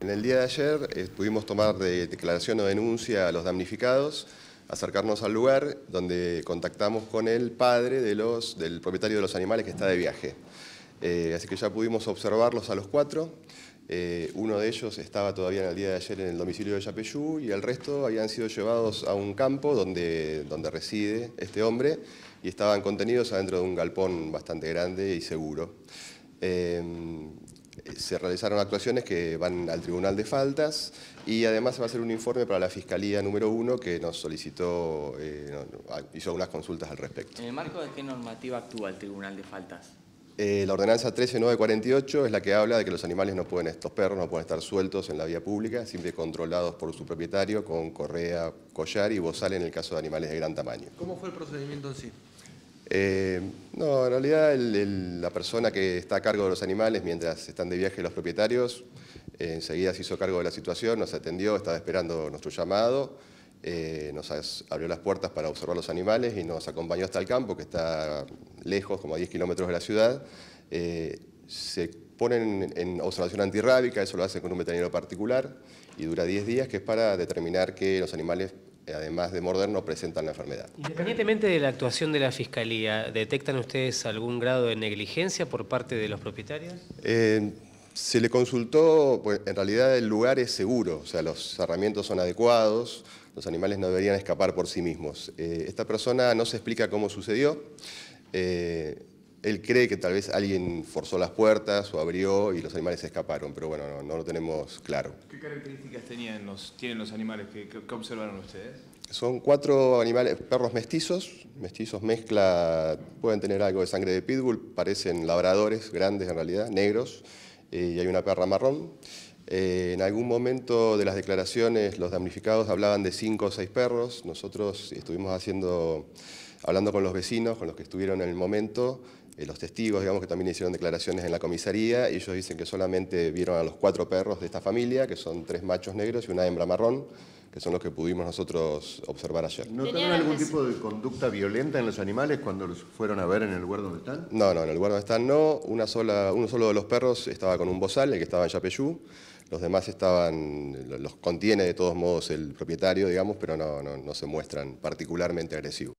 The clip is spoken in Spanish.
En el día de ayer eh, pudimos tomar de declaración o denuncia a los damnificados, acercarnos al lugar donde contactamos con el padre del propietario de los animales que está de viaje. Eh, así que ya pudimos observarlos a los cuatro. Eh, uno de ellos estaba todavía en el día de ayer en el domicilio de Yapeyú y el resto habían sido llevados a un campo donde, donde reside este hombre y estaban contenidos adentro de un galpón bastante grande y seguro. Eh, se realizaron actuaciones que van al Tribunal de Faltas y además se va a hacer un informe para la Fiscalía número uno que nos solicitó, eh, ah, hizo unas consultas al respecto. ¿En el marco de qué normativa actúa el Tribunal de Faltas? Eh, la ordenanza 13948 es la que habla de que los animales no pueden, estos perros no pueden estar sueltos en la vía pública, siempre controlados por su propietario con correa, collar y bozal en el caso de animales de gran tamaño. ¿Cómo fue el procedimiento en sí? Eh, no, en realidad la persona que está a cargo de los animales mientras están de viaje los propietarios, eh, enseguida se hizo cargo de la situación, nos atendió, estaba esperando nuestro llamado, eh, nos abrió las puertas para observar los animales y nos acompañó hasta el campo, que está lejos, como a 10 kilómetros de la ciudad. se ponen en observación antirrábica, eso lo hacen con un veterinario particular y dura 10 días, que es para determinar que los animales eh, además de morder, no presentan la enfermedad. Independientemente de la actuación de la Fiscalía, ¿detectan ustedes algún grado de negligencia por parte de los propietarios? Eh, se le consultó, pues, en realidad el lugar es seguro, o sea, los cerramientos son adecuados, los animales no deberían escapar por sí mismos. Eh, esta persona no se explica cómo sucedió. Él cree que tal vez alguien forzó las puertas o abrió y los animales escaparon, pero bueno, no, lo tenemos claro. ¿Qué características tienen los animales que, observaron ustedes? Son cuatro animales, perros mestizos, mestizos mezcla, pueden tener algo de sangre de pitbull, parecen labradores grandes en realidad, negros, eh, y hay una perra marrón. Eh, en algún momento de las declaraciones los damnificados hablaban de cinco o seis perros, nosotros estuvimos haciendo, hablando con los vecinos, con los que estuvieron en el momento, eh, los testigos, digamos, que también hicieron declaraciones en la comisaría, ellos dicen que solamente vieron a los cuatro perros de esta familia, que son tres machos negros y una hembra marrón, que son los que pudimos nosotros observar ayer. ¿No tenían algún tipo de conducta violenta en los animales cuando los fueron a ver en el lugar donde están? No, no, en el lugar donde están no. Una sola, uno solo de los perros estaba con un bozal, el que estaba en Yapeyú. Los demás estaban, los contiene de todos modos el propietario, digamos, pero no se muestran particularmente agresivos.